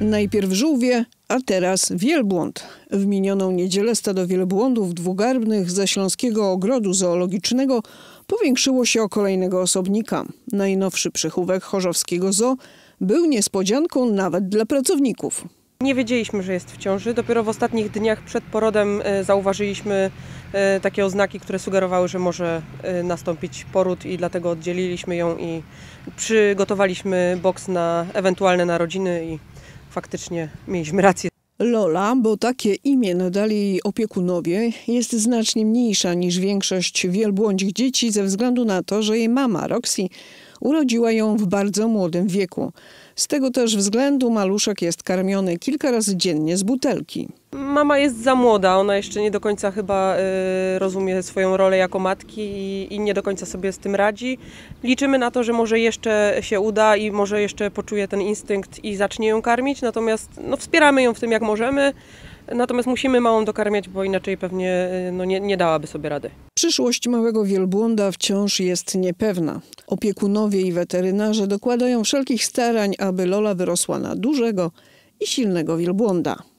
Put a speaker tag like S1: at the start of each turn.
S1: Najpierw żółwie, a teraz wielbłąd. W minioną niedzielę stado wielbłądów dwugarbnych ze Śląskiego Ogrodu Zoologicznego powiększyło się o kolejnego osobnika. Najnowszy przychówek chorzowskiego zoo był niespodzianką nawet dla pracowników.
S2: Nie wiedzieliśmy, że jest w ciąży. Dopiero w ostatnich dniach przed porodem e, zauważyliśmy e, takie oznaki, które sugerowały, że może e, nastąpić poród i dlatego oddzieliliśmy ją i przygotowaliśmy boks na ewentualne narodziny i faktycznie mieliśmy
S1: rację. Lola, bo takie imię nadali jej opiekunowie, jest znacznie mniejsza niż większość wielbłądzik dzieci ze względu na to, że jej mama, Roxy, Urodziła ją w bardzo młodym wieku. Z tego też względu maluszek jest karmiony kilka razy dziennie z butelki.
S2: Mama jest za młoda, ona jeszcze nie do końca chyba y, rozumie swoją rolę jako matki i, i, nie do końca sobie z tym radzi. Liczymy na to, że może jeszcze się uda i może jeszcze poczuje ten instynkt i zacznie ją karmić, natomiast no, wspieramy ją w tym jak możemy. Natomiast musimy małą dokarmiać, bo inaczej pewnie y, no, nie, nie dałaby sobie rady.
S1: Przyszłość małego wielbłąda wciąż jest niepewna. Opiekunowie i weterynarze dokładają wszelkich starań, aby Lola wyrosła na dużego i silnego wielbłąda.